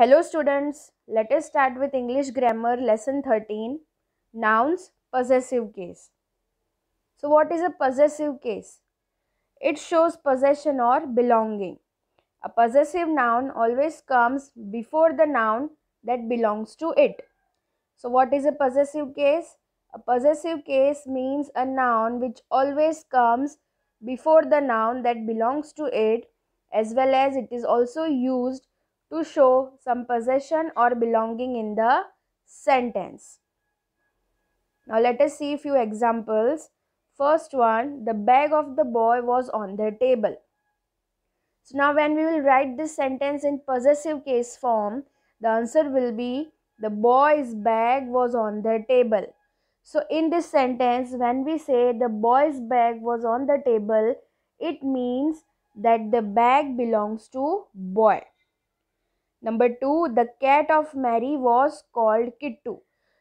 Hello students, let us start with English grammar lesson 13 Nouns possessive case. So what is a possessive case? It shows possession or belonging. A possessive noun always comes before the noun that belongs to it. So what is a possessive case? A possessive case means a noun which always comes before the noun that belongs to it as well as it is also used to show some possession or belonging in the sentence. Now let us see few examples. First one, the bag of the boy was on the table. So now when we will write this sentence in possessive case form, the answer will be the boy's bag was on the table. So in this sentence, when we say the boy's bag was on the table, it means that the bag belongs to boy. Number two, the cat of Mary was called Kittu.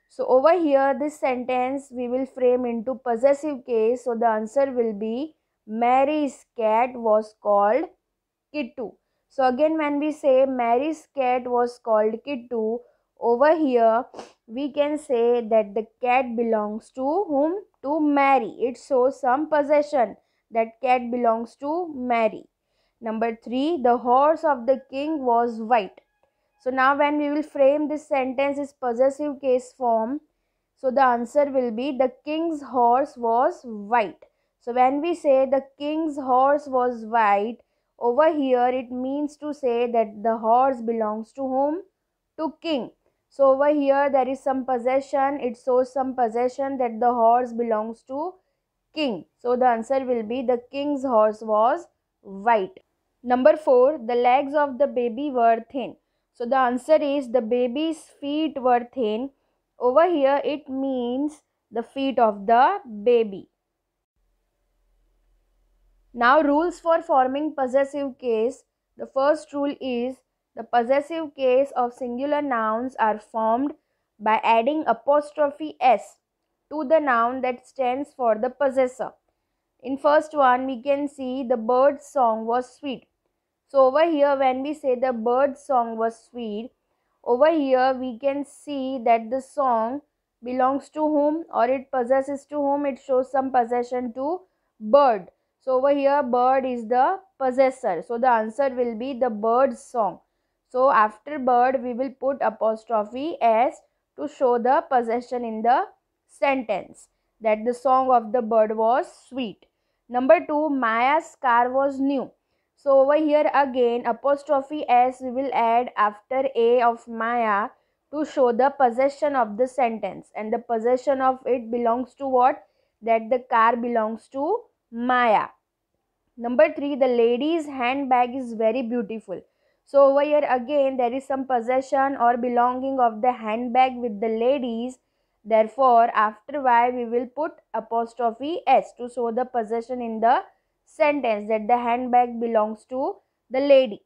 So over here, this sentence we will frame into possessive case. So the answer will be Mary's cat was called Kittu. So again, when we say Mary's cat was called Kittu, over here we can say that the cat belongs to whom? To Mary. It shows some possession that cat belongs to Mary. Number three, the horse of the king was white. So now when we will frame this sentence is possessive case form. So the answer will be the king's horse was white. So when we say the king's horse was white, over here it means to say that the horse belongs to whom? To king. So over here there is some possession. It shows some possession that the horse belongs to king. So the answer will be the king's horse was white. Number 4. The legs of the baby were thin. So the answer is the baby's feet were thin. Over here it means the feet of the baby. Now rules for forming possessive case. The first rule is the possessive case of singular nouns are formed by adding apostrophe s to the noun that stands for the possessor. In first one we can see the bird's song was sweet. So over here when we say the bird song was sweet, over here we can see that the song belongs to whom or it possesses to whom it shows some possession to bird. So over here bird is the possessor. So the answer will be the bird's song. So after bird we will put apostrophe s to show the possession in the sentence that the song of the bird was sweet. Number two, Maya's car was new. So over here again apostrophe s we will add after a of Maya to show the possession of the sentence and the possession of it belongs to what? That the car belongs to Maya. Number three, the lady's handbag is very beautiful. So over here again there is some possession or belonging of the handbag with the ladies. Therefore after y we will put apostrophe s to show the possession in the sentence that the handbag belongs to the lady.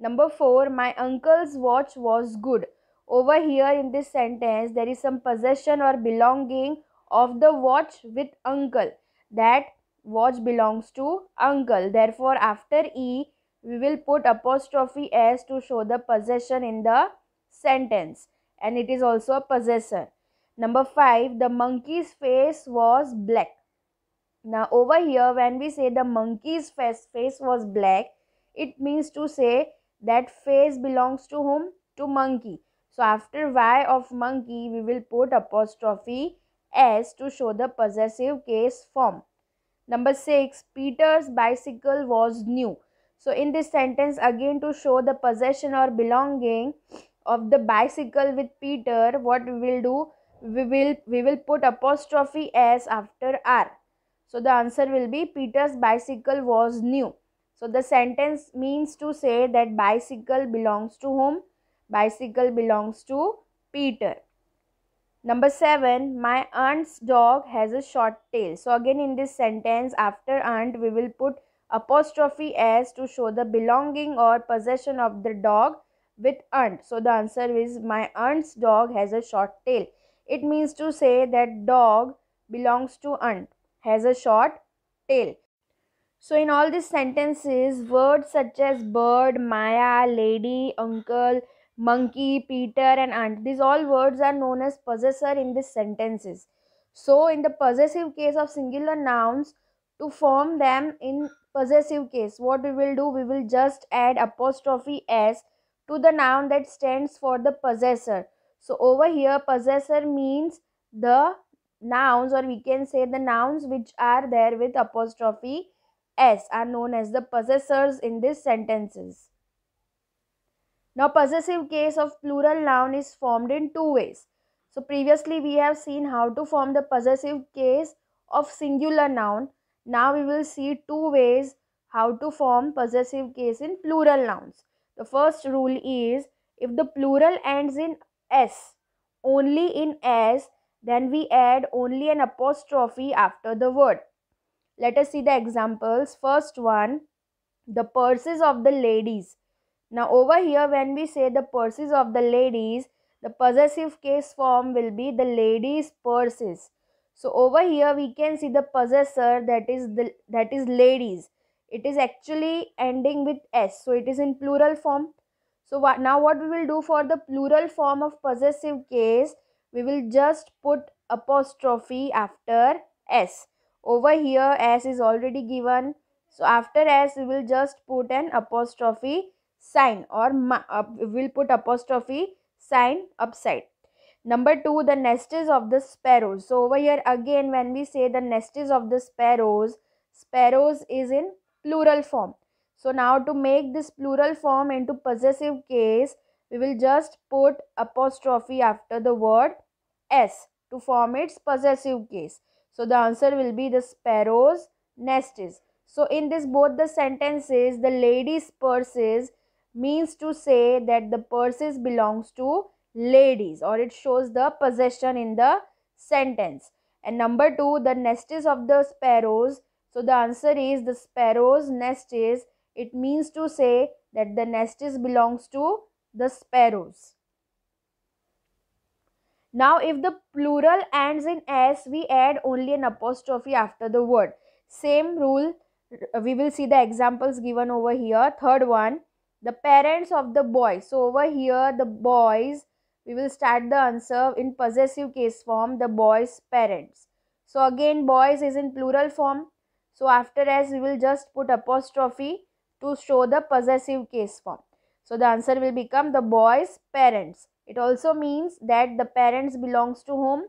Number 4 My uncle's watch was good. Over here in this sentence, there is some possession or belonging of the watch with uncle. That watch belongs to uncle. Therefore, after E, we will put apostrophe S to show the possession in the sentence. And it is also a possession. Number 5. The monkey's face was black. Now over here when we say the monkey's face, face was black, it means to say that face belongs to whom? To monkey. So after y of monkey, we will put apostrophe s to show the possessive case form. Number 6. Peter's bicycle was new. So in this sentence again to show the possession or belonging of the bicycle with Peter, what we will do? We will, we will put apostrophe s after r. So the answer will be Peter's bicycle was new. So the sentence means to say that bicycle belongs to whom? Bicycle belongs to Peter. Number 7. My aunt's dog has a short tail. So again in this sentence after aunt we will put apostrophe s to show the belonging or possession of the dog with aunt. So the answer is my aunt's dog has a short tail. It means to say that dog belongs to aunt has a short tail. So in all these sentences, words such as bird, Maya, lady, uncle, monkey, Peter and aunt, these all words are known as possessor in these sentences. So in the possessive case of singular nouns, to form them in possessive case, what we will do, we will just add apostrophe s to the noun that stands for the possessor. So over here, possessor means the nouns or we can say the nouns which are there with apostrophe s are known as the possessors in these sentences. Now possessive case of plural noun is formed in two ways. So previously we have seen how to form the possessive case of singular noun. Now we will see two ways how to form possessive case in plural nouns. The first rule is if the plural ends in s, only in s then we add only an apostrophe after the word. Let us see the examples. First one, the purses of the ladies. Now over here when we say the purses of the ladies, the possessive case form will be the ladies purses. So over here we can see the possessor that is the that is ladies. It is actually ending with s so it is in plural form. So what, now what we will do for the plural form of possessive case we will just put apostrophe after s over here s is already given so after s we will just put an apostrophe sign or uh, we'll put apostrophe sign upside number two the nest is of the sparrows so over here again when we say the nest is of the sparrows sparrows is in plural form so now to make this plural form into possessive case we will just put apostrophe after the word s to form its possessive case. So the answer will be the sparrow's nest is. So in this both the sentences the lady's purses means to say that the purses belongs to ladies or it shows the possession in the sentence. And number two the nest is of the sparrows. So the answer is the sparrows nest is. It means to say that the nest is belongs to the sparrows. Now, if the plural ends in s, we add only an apostrophe after the word. Same rule, we will see the examples given over here. Third one, the parents of the boy. So, over here, the boys, we will start the answer in possessive case form, the boy's parents. So, again, boys is in plural form. So, after s, we will just put apostrophe to show the possessive case form. So, the answer will become the boy's parents. It also means that the parents belongs to whom?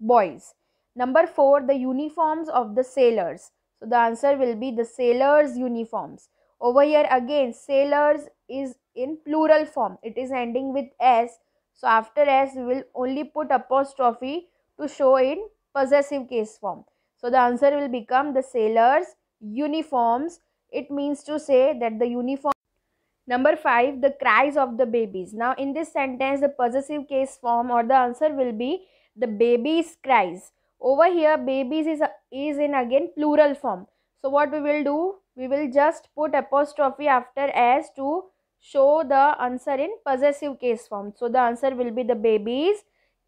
Boys. Number 4. The uniforms of the sailors. So the answer will be the sailors uniforms. Over here again sailors is in plural form. It is ending with s. So after s we will only put apostrophe to show in possessive case form. So the answer will become the sailors uniforms. It means to say that the uniform Number 5. The cries of the babies. Now in this sentence the possessive case form or the answer will be the babies cries. Over here babies is, is in again plural form. So what we will do? We will just put apostrophe after s to show the answer in possessive case form. So the answer will be the babies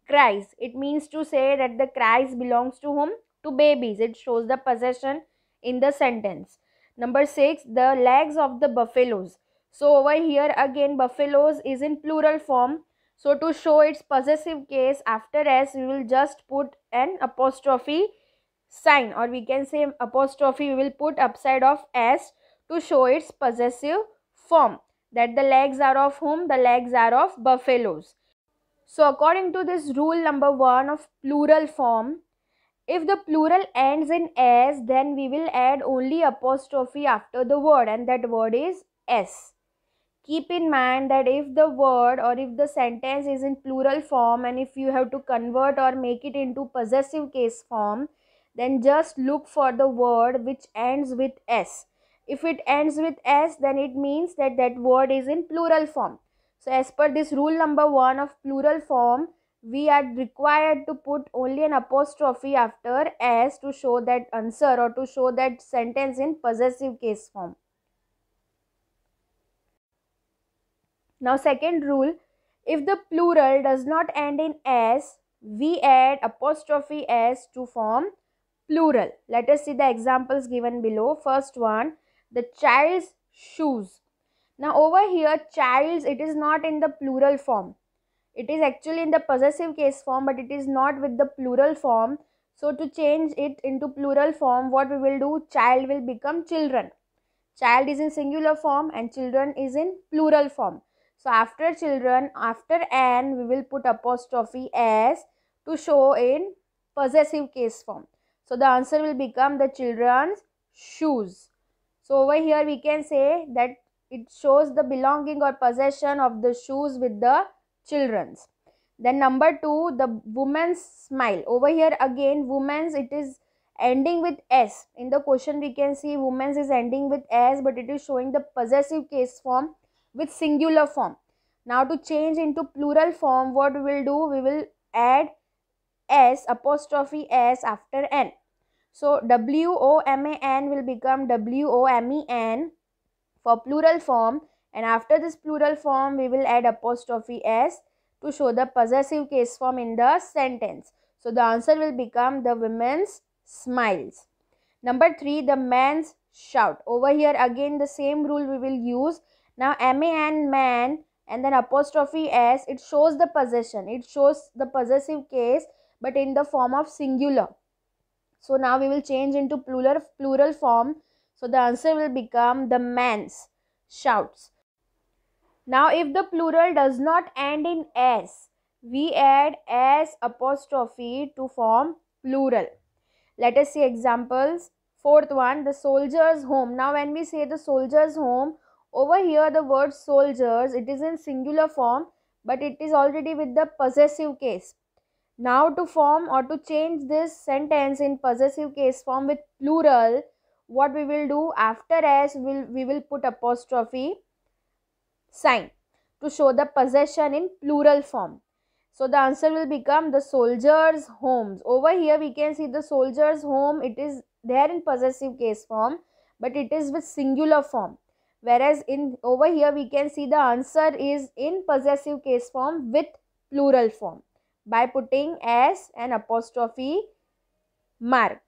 cries. It means to say that the cries belongs to whom? To babies. It shows the possession in the sentence. Number 6. The legs of the buffaloes. So over here again buffaloes is in plural form. So to show its possessive case after s we will just put an apostrophe sign or we can say apostrophe we will put upside of s to show its possessive form that the legs are of whom the legs are of buffaloes. So according to this rule number 1 of plural form if the plural ends in s then we will add only apostrophe after the word and that word is s keep in mind that if the word or if the sentence is in plural form and if you have to convert or make it into possessive case form then just look for the word which ends with s if it ends with s then it means that that word is in plural form so as per this rule number 1 of plural form we are required to put only an apostrophe after s to show that answer or to show that sentence in possessive case form Now second rule, if the plural does not end in s, we add apostrophe s to form plural. Let us see the examples given below. First one, the child's shoes. Now over here, child's, it is not in the plural form. It is actually in the possessive case form, but it is not with the plural form. So to change it into plural form, what we will do, child will become children. Child is in singular form and children is in plural form. So after children, after an, we will put apostrophe s to show in possessive case form. So the answer will become the children's shoes. So over here we can say that it shows the belonging or possession of the shoes with the children's. Then number two, the woman's smile. Over here again, woman's it is ending with s. In the question we can see woman's is ending with s but it is showing the possessive case form with singular form. Now to change into plural form, what we will do? We will add s apostrophe s after n. So W O M A N will become W O M E N for plural form and after this plural form we will add apostrophe s to show the possessive case form in the sentence. So the answer will become the women's smiles. Number 3 the man's shout. Over here again the same rule we will use now man, man and then apostrophe s it shows the possession. It shows the possessive case but in the form of singular. So now we will change into plural plural form. So the answer will become the man's shouts. Now if the plural does not end in s, we add s apostrophe to form plural. Let us see examples. Fourth one, the soldier's home. Now when we say the soldier's home, over here, the word soldiers, it is in singular form, but it is already with the possessive case. Now, to form or to change this sentence in possessive case form with plural, what we will do after s will we will put apostrophe sign to show the possession in plural form. So, the answer will become the soldiers' homes. Over here, we can see the soldiers' home. It is there in possessive case form, but it is with singular form whereas in over here we can see the answer is in possessive case form with plural form by putting s and apostrophe mark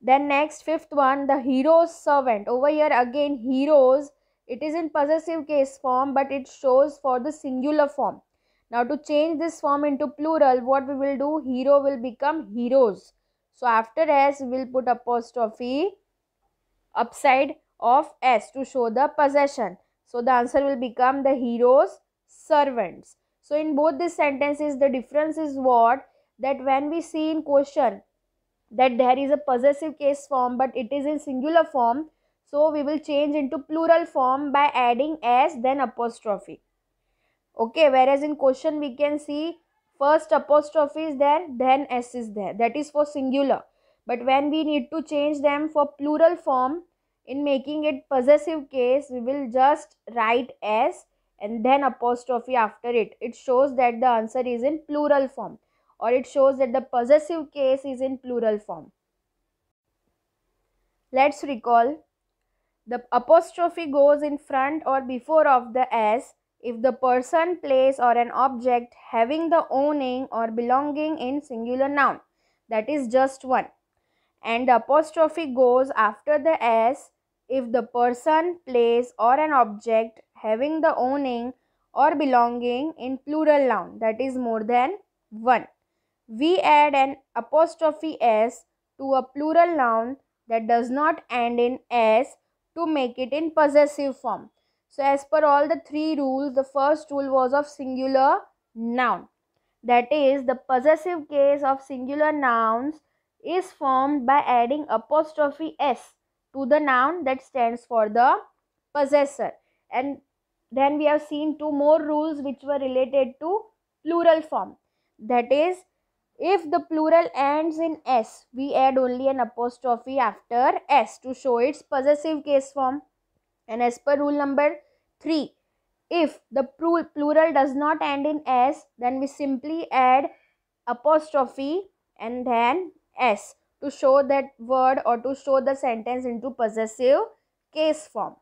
then next fifth one the hero's servant over here again heroes it is in possessive case form but it shows for the singular form now to change this form into plural what we will do hero will become heroes so after s we'll put apostrophe upside of S to show the possession. So the answer will become the hero's servants. So in both these sentences the difference is what that when we see in question that there is a possessive case form but it is in singular form so we will change into plural form by adding s then apostrophe. Okay whereas in question we can see first apostrophe is there then s is there that is for singular but when we need to change them for plural form in making it possessive case we will just write s and then apostrophe after it it shows that the answer is in plural form or it shows that the possessive case is in plural form let's recall the apostrophe goes in front or before of the s if the person place or an object having the owning or belonging in singular noun that is just one and the apostrophe goes after the s if the person, place, or an object having the owning or belonging in plural noun that is more than one. We add an apostrophe s to a plural noun that does not end in s to make it in possessive form. So, as per all the three rules, the first rule was of singular noun. That is, the possessive case of singular nouns is formed by adding apostrophe s to the noun that stands for the possessor. And then we have seen two more rules which were related to plural form. That is, if the plural ends in s, we add only an apostrophe after s to show its possessive case form. And as per rule number 3, if the plural does not end in s, then we simply add apostrophe and then s to show that word or to show the sentence into possessive case form